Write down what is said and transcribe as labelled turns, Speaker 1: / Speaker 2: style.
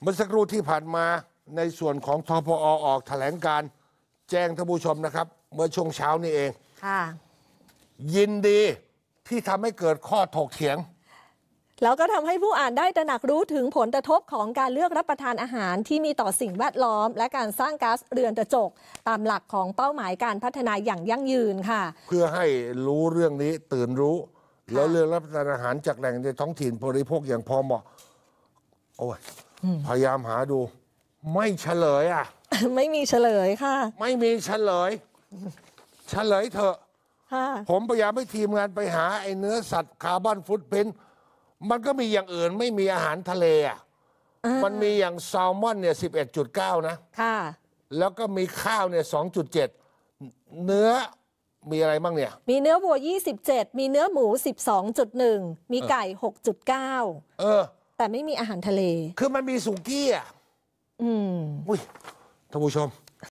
Speaker 1: เมื่อสักครู่ที่ผ่านมาในส่วนของทพอออก แถลงการแจ้งท่านผู้ชมนะครับ เมื่อช่วงเช้านี่เอง ค่ะ ยินดี ที่ทำให้เกิดข้อถกเถียง
Speaker 2: แล้วก็ทำให้ผู้อ่านได้ตระหนักรู้ถึงผลกระทบของการเลือกรับประทานอาหารที่มีต่อสิ่งแวดล้อม และการสร้างก๊าซเรือนกระจก ตามหลักของเป้าหมายการพัฒนาอย่างยั่งยืนค่ะ
Speaker 1: เพื่อให้รู้เรื่องนี้ตื่นรู้ แล้วเลือกรับประทานอาหารจากแหล่งในท้องถิ่นบริโภคอย่างพอเหมาะ โอ้ยพยายามหาดู ไม่เฉลยอ่ะไม่มีเฉลยค่ะ ไม่มีเฉลย เฉลยเถอะผมพยายามให้ทีมงานไปหาไอ้เนื้อสัตว์คาร์บอนฟุตพินมันก็มีอย่างอื่นไม่มีอาหารทะเลอ่ะมันมีอย่างแซลมอนเนี่ยสิบเอ็ดจุดเก้านะ ค่ะ แล้วก็มีข้าวเนี่ยสองจุดเจ็ดเนื้อมีอะไรบ้างเนี่ย
Speaker 2: มีเนื้อวัว 27 มีเนื้อหมู 12.1 มีไก่ 6.9 เออแต่ไม่มีอาหารทะเล คือมันมีสุกี้อ่ะ อืม อุ้ย
Speaker 1: ท่านผู้ชม